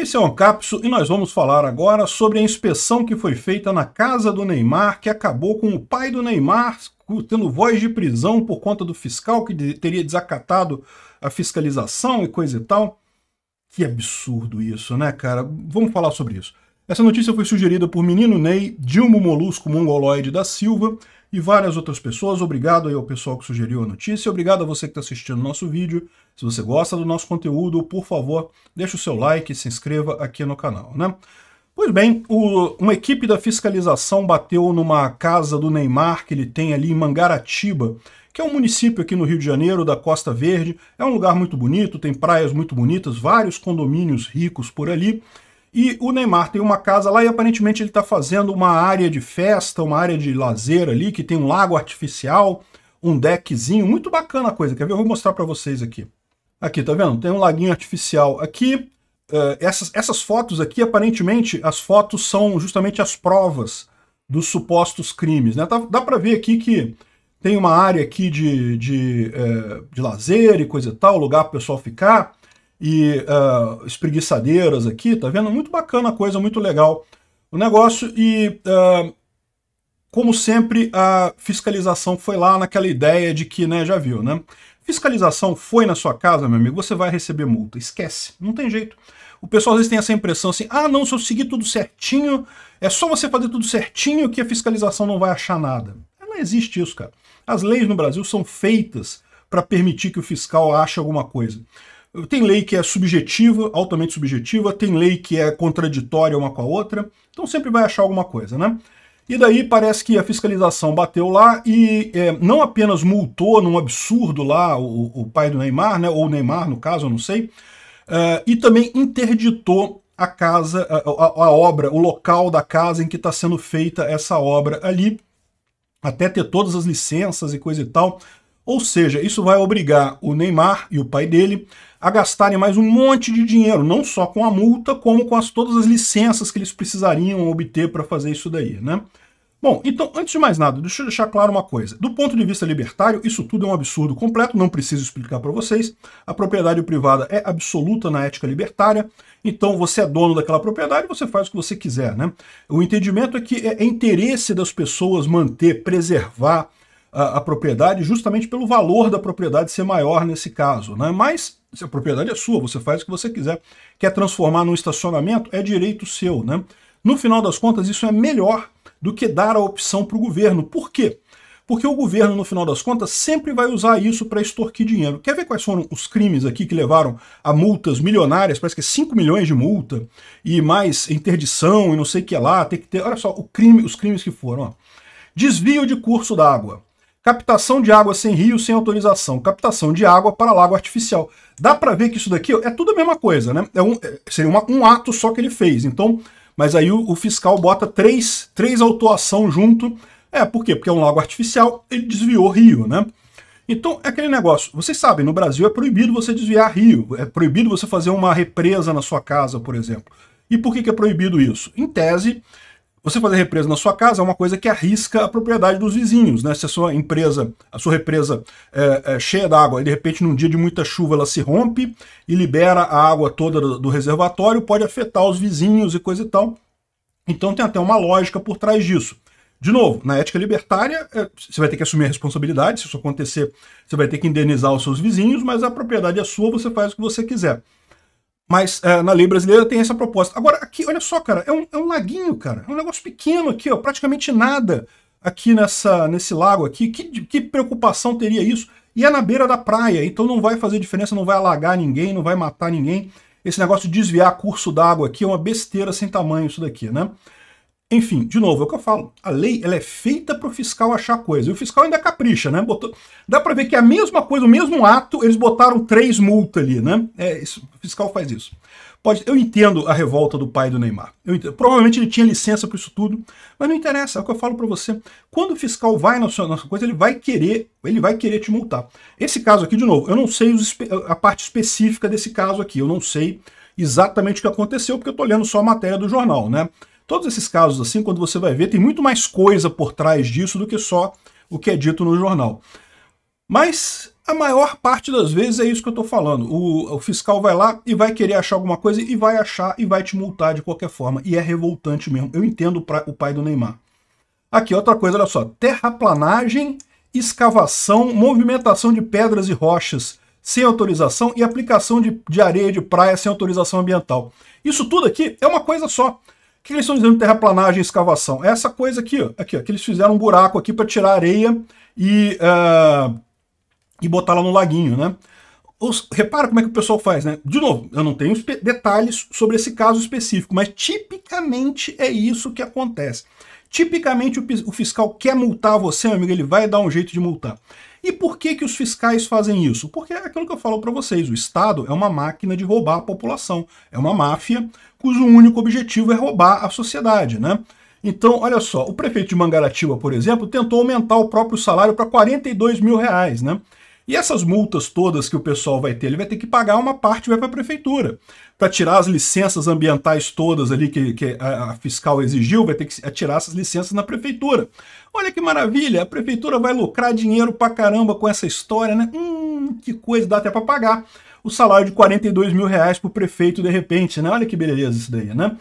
Esse é o capso e nós vamos falar agora sobre a inspeção que foi feita na casa do Neymar, que acabou com o pai do Neymar tendo voz de prisão por conta do fiscal que teria desacatado a fiscalização e coisa e tal. Que absurdo isso, né, cara? Vamos falar sobre isso. Essa notícia foi sugerida por Menino Ney, Dilmo Molusco Mongoloide da Silva, e várias outras pessoas. Obrigado aí ao pessoal que sugeriu a notícia. Obrigado a você que está assistindo o nosso vídeo. Se você gosta do nosso conteúdo, por favor, deixe o seu like e se inscreva aqui no canal, né? Pois bem, o, uma equipe da fiscalização bateu numa casa do Neymar que ele tem ali em Mangaratiba, que é um município aqui no Rio de Janeiro, da Costa Verde. É um lugar muito bonito, tem praias muito bonitas, vários condomínios ricos por ali. E o Neymar tem uma casa lá e aparentemente ele está fazendo uma área de festa, uma área de lazer ali, que tem um lago artificial, um deckzinho, muito bacana a coisa. Quer ver? Eu vou mostrar para vocês aqui. Aqui, tá vendo? Tem um laguinho artificial aqui. Uh, essas, essas fotos aqui, aparentemente, as fotos são justamente as provas dos supostos crimes. Né? Tá, dá, dá para ver aqui que tem uma área aqui de, de, de, eh, de lazer e coisa e tal, lugar para o pessoal ficar e uh, espreguiçadeiras aqui, tá vendo? Muito bacana a coisa, muito legal o negócio. E, uh, como sempre, a fiscalização foi lá naquela ideia de que, né, já viu, né? Fiscalização foi na sua casa, meu amigo, você vai receber multa. Esquece, não tem jeito. O pessoal às vezes tem essa impressão assim, ah, não, se eu seguir tudo certinho, é só você fazer tudo certinho que a fiscalização não vai achar nada. Não existe isso, cara. As leis no Brasil são feitas para permitir que o fiscal ache alguma coisa. Tem lei que é subjetiva, altamente subjetiva, tem lei que é contraditória uma com a outra, então sempre vai achar alguma coisa, né? E daí parece que a fiscalização bateu lá e é, não apenas multou num absurdo lá o, o, pai do Neymar, né, ou Neymar no caso, eu não sei, uh, e também interditou a casa, a, a, a, obra, o local da casa em que está sendo feita essa obra ali, até ter todas as licenças e coisa e tal, ou seja, isso vai obrigar o Neymar e o pai dele a gastarem mais um monte de dinheiro, não só com a multa, como com as, todas as licenças que eles precisariam obter para fazer isso daí, né? Bom, então, antes de mais nada, deixa eu deixar claro uma coisa. Do ponto de vista libertário, isso tudo é um absurdo completo, não preciso explicar para vocês. A propriedade privada é absoluta na ética libertária, então você é dono daquela propriedade, você faz o que você quiser, né? O entendimento é que é interesse das pessoas manter, preservar a, a, propriedade justamente pelo valor da propriedade ser maior nesse caso. Né? Mas se a propriedade é sua, você faz o que você quiser. Quer transformar num estacionamento? É direito seu. Né? No final das contas, isso é melhor do que dar a opção para o governo. Por quê? Porque o governo, no final das contas, sempre vai usar isso para extorquir dinheiro. Quer ver quais foram os crimes aqui que levaram a multas milionárias? Parece que é 5 milhões de multa e mais interdição e não sei o que lá. Tem que ter. Olha só crime, os crimes que foram. Ó. Desvio de curso d'água Captação de água sem rio, sem autorização. Captação de água para lago artificial. Dá para ver que isso daqui é tudo a mesma coisa, né? É um, é, seria uma, um ato só que ele fez. Então, mas aí o, o fiscal bota três, três autuação junto. É, por quê? Porque é um lago artificial, ele desviou rio, né? Então, é aquele negócio. Vocês sabem, no Brasil é proibido você desviar rio. É proibido você fazer uma represa na sua casa, por exemplo. E por que, que é proibido isso? Em tese, você fazer represa na sua casa é uma coisa que arrisca a propriedade dos vizinhos, né? Se a sua empresa, a sua represa é, é cheia d'água, e de repente num dia de muita chuva ela se rompe e libera a água toda do, do reservatório, pode afetar os vizinhos e coisa e tal. Então tem até uma lógica por trás disso. De novo, na ética libertária, é, você vai ter que assumir a responsabilidade, se isso acontecer, você vai ter que indenizar os seus vizinhos, mas a propriedade é sua, você faz o que você quiser. Mas é, na lei brasileira tem essa proposta. Agora, aqui, olha só, cara, é um, é um laguinho, cara. É um negócio pequeno aqui, ó, praticamente nada aqui nessa, nesse lago aqui. Que, que preocupação teria isso? E é na beira da praia, então não vai fazer diferença, não vai alagar ninguém, não vai matar ninguém. Esse negócio de desviar curso d'água aqui é uma besteira sem tamanho isso daqui, né? Enfim, de novo, é o que eu falo. A lei ela é feita para o fiscal achar coisa. E o fiscal ainda capricha, né? Botou... Dá para ver que é a mesma coisa, o mesmo ato, eles botaram três multas ali, né? É, isso, o fiscal faz isso. Pode, eu entendo a revolta do pai do Neymar. Entendo, provavelmente ele tinha licença para isso tudo, mas não interessa, é o que eu falo para você. Quando o fiscal vai na sua, na sua, coisa, ele vai querer, ele vai querer te multar. Esse caso aqui, de novo, eu não sei os, a parte específica desse caso aqui, eu não sei exatamente o que aconteceu, porque eu estou lendo só a matéria do jornal, né? Todos esses casos, assim, quando você vai ver, tem muito mais coisa por trás disso do que só o que é dito no jornal. Mas a maior parte das vezes é isso que eu estou falando. O, o, fiscal vai lá e vai querer achar alguma coisa e vai achar e vai te multar de qualquer forma. E é revoltante mesmo. Eu entendo pra, o pai do Neymar. Aqui, outra coisa, olha só. Terraplanagem, escavação, movimentação de pedras e rochas sem autorização e aplicação de, de areia de praia sem autorização ambiental. Isso tudo aqui é uma coisa só. O que eles estão dizendo de terraplanagem e escavação? É essa coisa aqui, ó, aqui ó, que eles fizeram um buraco aqui para tirar areia e, uh, e botar lá no laguinho, né? Os, repara como é que o pessoal faz, né? De novo, eu não tenho detalhes sobre esse caso específico, mas tipicamente é isso que acontece. Tipicamente o, o fiscal quer multar você, meu amigo, ele vai dar um jeito de multar. E por que, que os fiscais fazem isso? Porque é aquilo que eu falo para vocês, o Estado é uma máquina de roubar a população, é uma máfia cujo único objetivo é roubar a sociedade, né? Então, olha só, o prefeito de Mangaratiba, por exemplo, tentou aumentar o próprio salário para 42 mil reais, né? E essas multas todas que o pessoal vai ter, ele vai ter que pagar uma parte vai para a prefeitura. Para tirar as licenças ambientais todas ali que, que a, fiscal exigiu, vai ter que é, tirar essas licenças na prefeitura. Olha que maravilha, a prefeitura vai lucrar dinheiro para caramba com essa história, né? Hum, que coisa, dá até para pagar. O salário de 42 mil reais o prefeito de repente, né? Olha que beleza isso daí, né?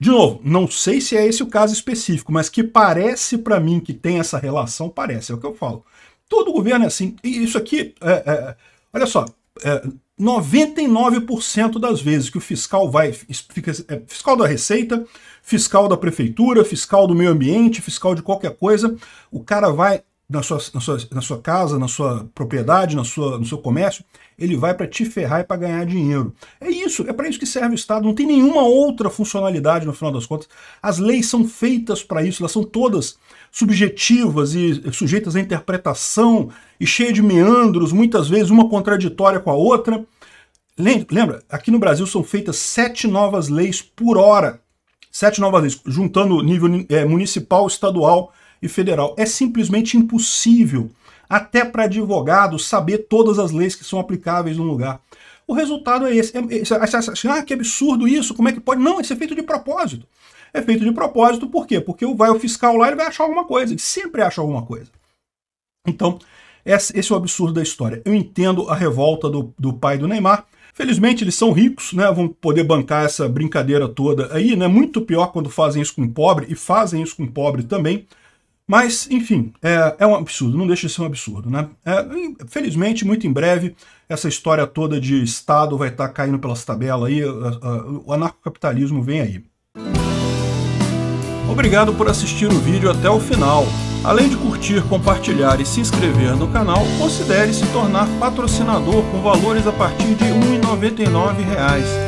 De novo, não sei se é esse o caso específico, mas que parece para mim que tem essa relação, parece, é o que eu falo. Todo governo é assim. E isso aqui, é, é, olha só, é, 99% das vezes que o fiscal vai, é, fiscal da Receita, fiscal da Prefeitura, fiscal do meio ambiente, fiscal de qualquer coisa, o cara vai na sua, na sua, na sua casa, na sua propriedade, na sua, no seu comércio, ele vai para te ferrar e para ganhar dinheiro. É isso, é para isso que serve o Estado, não tem nenhuma outra funcionalidade no final das contas. As leis são feitas para isso, elas são todas subjetivas e sujeitas à interpretação e cheias de meandros, muitas vezes uma contraditória com a outra. Lembra, aqui no Brasil são feitas sete novas leis por hora. Sete novas leis, juntando nível é, municipal, estadual e federal. É simplesmente impossível, até para advogado, saber todas as leis que são aplicáveis no lugar. O resultado é esse. É, é, ah, que absurdo isso, como é que pode? Não, isso é feito de propósito. É feito de propósito, por quê? Porque vai o fiscal lá e vai achar alguma coisa. Ele sempre acha alguma coisa. Então, esse é o absurdo da história. Eu entendo a revolta do, do pai do Neymar. Felizmente eles são ricos, né? Vão poder bancar essa brincadeira toda aí, né? Muito pior quando fazem isso com pobre e fazem isso com pobre também. Mas, enfim, é, é, um absurdo, não deixa de ser um absurdo. Né? É, felizmente, muito em breve, essa história toda de Estado vai estar tá caindo pelas tabelas aí, o anarcocapitalismo vem aí. Obrigado por assistir o vídeo até o final. Além de curtir, compartilhar e se inscrever no canal, considere se tornar patrocinador com valores a partir de R$ 1,99